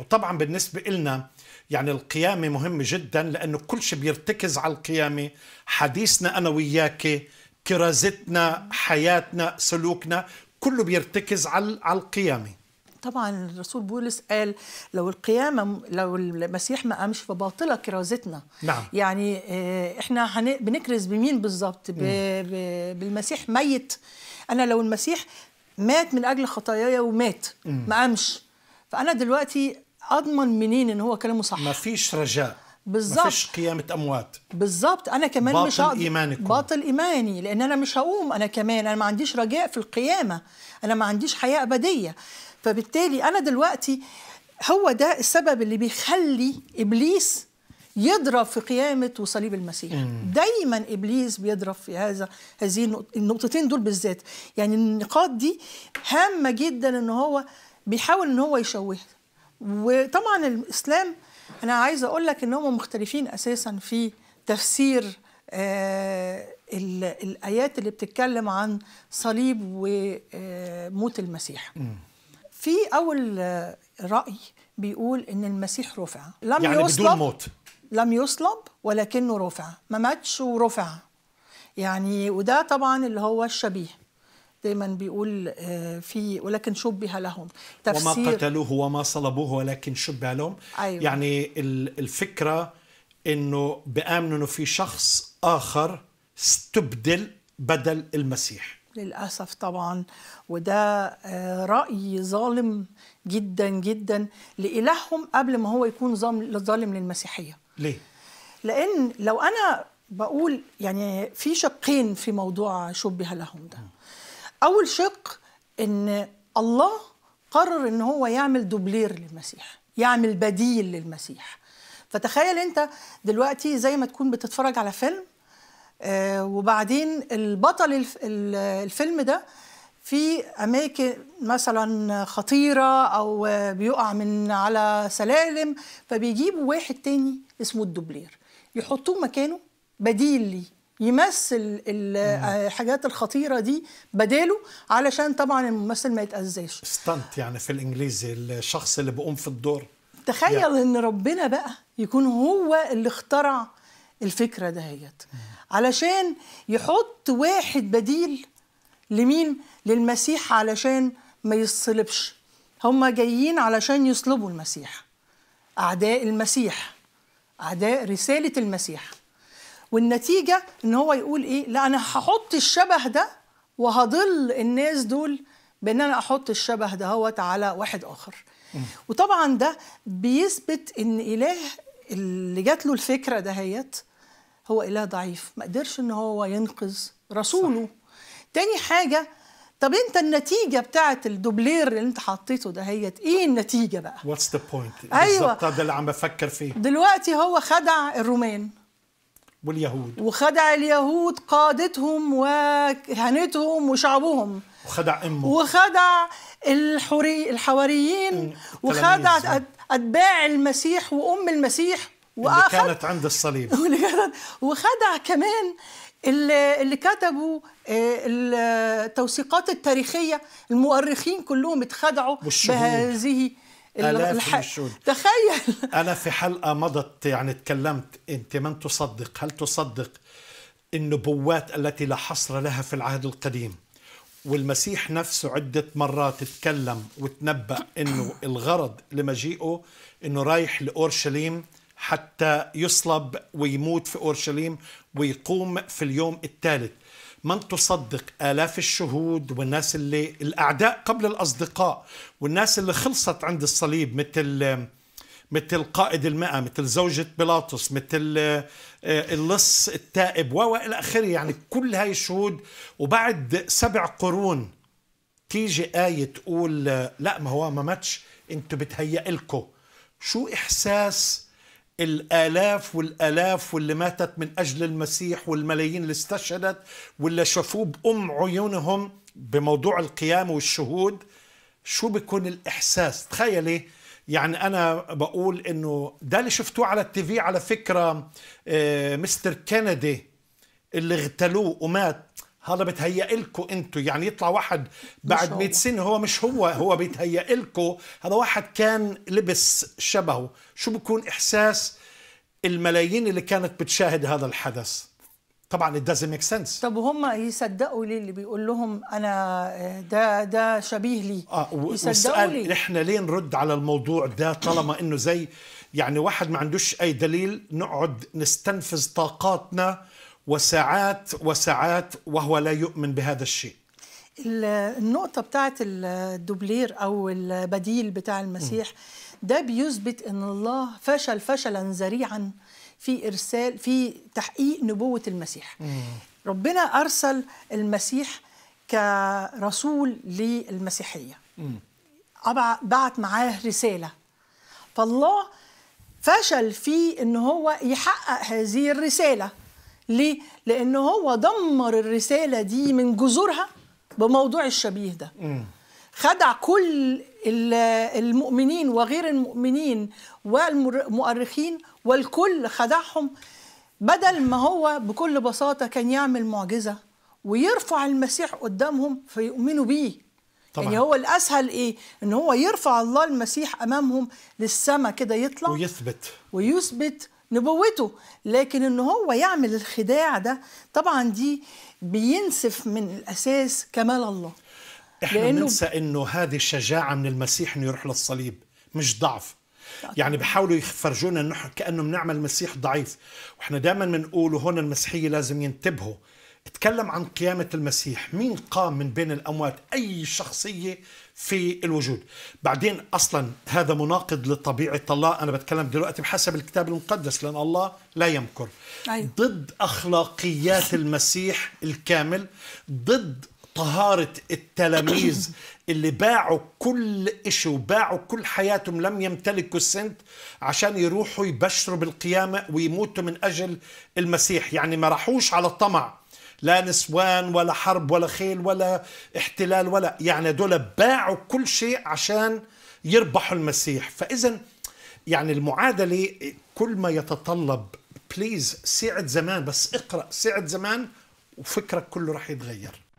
وطبعا بالنسبة إلنا يعني القيامة مهمة جدا لأنه كل شيء بيرتكز على القيامة حديثنا أنا وياك كرازتنا حياتنا سلوكنا كله بيرتكز على القيامة طبعا الرسول بولس قال لو القيامة لو المسيح ما قامش فباطلة كرازتنا نعم. يعني آه، احنا بنكرز بمين بالضبط بالمسيح ميت انا لو المسيح مات من اجل خطاياي ومات ما قامش فانا دلوقتي اضمن منين ان هو كلامه صح ما فيش رجاء بالظبط مفيش قيامة أموات بالظبط أنا كمان باطل مش باطل إيمانكم باطل إيماني لأن أنا مش هقوم أنا كمان أنا ما عنديش رجاء في القيامة أنا ما عنديش حياة أبدية فبالتالي أنا دلوقتي هو ده السبب اللي بيخلي إبليس يضرب في قيامة وصليب المسيح مم. دايما إبليس بيضرب في هذا هذه النقطتين دول بالذات يعني النقاط دي هامة جدا إن هو بيحاول إن هو يشوهها وطبعا الاسلام انا عايزه اقول لك ان هم مختلفين اساسا في تفسير آه، الايات اللي بتتكلم عن صليب وموت آه، المسيح في اول آه، راي بيقول ان المسيح رفع لم يعني يصلب بدون موت لم يصلب ولكنه رفع ما ماتش ورفع يعني وده طبعا اللي هو الشبيه دايما بيقول آه، في ولكن شبه لهم تفسير وما قتلوه وما صلبوه ولكن شبه لهم أيوة. يعني الفكرة أنه بآمنوا أنه في شخص آخر استبدل بدل المسيح للأسف طبعا وده آه، رأي ظالم جدا جدا لإلههم قبل ما هو يكون ظالم للمسيحية ليه؟ لأن لو أنا بقول يعني في شقين في موضوع شبه لهم ده اول شق ان الله قرر ان هو يعمل دوبلير للمسيح يعمل بديل للمسيح فتخيل انت دلوقتي زي ما تكون بتتفرج على فيلم آه، وبعدين البطل الفيلم ده في اماكن مثلا خطيره او بيقع من على سلالم فبيجيبوا واحد تاني اسمه الدوبلير يحطوه مكانه بديل ليه يمثل الحاجات آه، الخطيره دي بداله علشان طبعا الممثل ما يتاذاش ستانت يعني في الانجليزي الشخص اللي بيقوم في الدور تخيل يعني. ان ربنا بقى يكون هو اللي اخترع الفكره دهيت علشان يحط واحد بديل لمين للمسيح علشان ما يصلبش هم جايين علشان يصلبوا المسيح اعداء المسيح اعداء رساله المسيح والنتيجه ان هو يقول ايه لا انا هحط الشبه ده وهضل الناس دول بان انا احط الشبه دهوت على واحد اخر وطبعا ده بيثبت ان اله اللي جات له الفكره دهيت هو اله ضعيف ما قدرش ان هو ينقذ رسوله صح. تاني حاجه طب انت النتيجه بتاعه الدوبلير اللي انت حطيته دهيت ايه النتيجه بقى واتس ذا بوينت ايوه ده اللي عم بفكر فيه دلوقتي هو خدع الرومان واليهود وخدع اليهود قادتهم وكهنتهم وشعبهم وخدع امه وخدع الحوري الحواريين وخدع اتباع المسيح وام المسيح اللي كانت عند الصليب وخدع كمان اللي, كتبوا آه، التوثيقات التاريخيه المؤرخين كلهم اتخدعوا بهذه آلاف الح... الشهود تخيل أنا في حلقة مضت يعني تكلمت أنت من تصدق هل تصدق النبوات التي لا حصر لها في العهد القديم والمسيح نفسه عدة مرات تكلم وتنبأ أنه الغرض لمجيئه أنه رايح لأورشليم حتى يصلب ويموت في أورشليم ويقوم في اليوم الثالث من تصدق آلاف الشهود والناس اللي الأعداء قبل الأصدقاء والناس اللي خلصت عند الصليب مثل مثل قائد المئة مثل زوجة بيلاطس مثل آه، اللص التائب وإلى آخره يعني كل هاي الشهود وبعد سبع قرون تيجي آية تقول لا ما هو ما ماتش انتوا بتهيأ لكم شو إحساس الآلاف والآلاف واللي ماتت من أجل المسيح والملايين اللي استشهدت واللي شافوه بأم عيونهم بموضوع القيامة والشهود شو بيكون الإحساس تخيلي يعني أنا بقول إنه ده اللي شفتوه على التيفي على فكرة آه، مستر كندي اللي اغتالوه ومات هذا بتهيأ لكم انتم يعني يطلع واحد بعد 100 سنه هو مش هو هو بيتهيأ لكم هذا واحد كان لبس شبهه شو بكون احساس الملايين اللي كانت بتشاهد هذا الحدث طبعا it doesn't make sense طب وهم يصدقوا لي اللي بيقول لهم انا ده ده شبيه لي آه يصدقوا لي احنا ليه نرد على الموضوع ده طالما انه زي يعني واحد ما عندوش اي دليل نقعد نستنفذ طاقاتنا وساعات وساعات وهو لا يؤمن بهذا الشيء النقطة بتاعت الدوبلير أو البديل بتاع المسيح ده بيثبت أن الله فشل فشلا ذريعا في إرسال في تحقيق نبوة المسيح ربنا أرسل المسيح كرسول للمسيحية بعت معاه رسالة فالله فشل في أن هو يحقق هذه الرسالة ليه؟ لأن هو دمر الرسالة دي من جذورها بموضوع الشبيه ده خدع كل المؤمنين وغير المؤمنين والمؤرخين والكل خدعهم بدل ما هو بكل بساطة كان يعمل معجزة ويرفع المسيح قدامهم فيؤمنوا بيه يعني طبعا. يعني هو الاسهل ايه ان هو يرفع الله المسيح امامهم للسماء كده يطلع ويثبت ويثبت نبوته لكن ان هو يعمل الخداع ده طبعا دي بينسف من الاساس كمال الله احنا ننسى انه هذه الشجاعه من المسيح انه يروح للصليب مش ضعف يعني بحاولوا يفرجونا انه كانه بنعمل المسيح ضعيف واحنا دائما بنقول هون المسيحيه لازم ينتبهوا تكلم عن قيامة المسيح مين قام من بين الأموات أي شخصية في الوجود بعدين أصلا هذا مناقض لطبيعة الله أنا بتكلم دلوقتي بحسب الكتاب المقدس لأن الله لا يمكر أيوه. ضد أخلاقيات المسيح الكامل ضد طهارة التلاميذ اللي باعوا كل شيء وباعوا كل حياتهم لم يمتلكوا السنت عشان يروحوا يبشروا بالقيامة ويموتوا من أجل المسيح يعني ما راحوش على طمع لا نسوان ولا حرب ولا خيل ولا احتلال ولا يعني دول باعوا كل شيء عشان يربحوا المسيح فإذا يعني المعادلة كل ما يتطلب بليز سعة زمان بس اقرأ سعة زمان وفكرك كله رح يتغير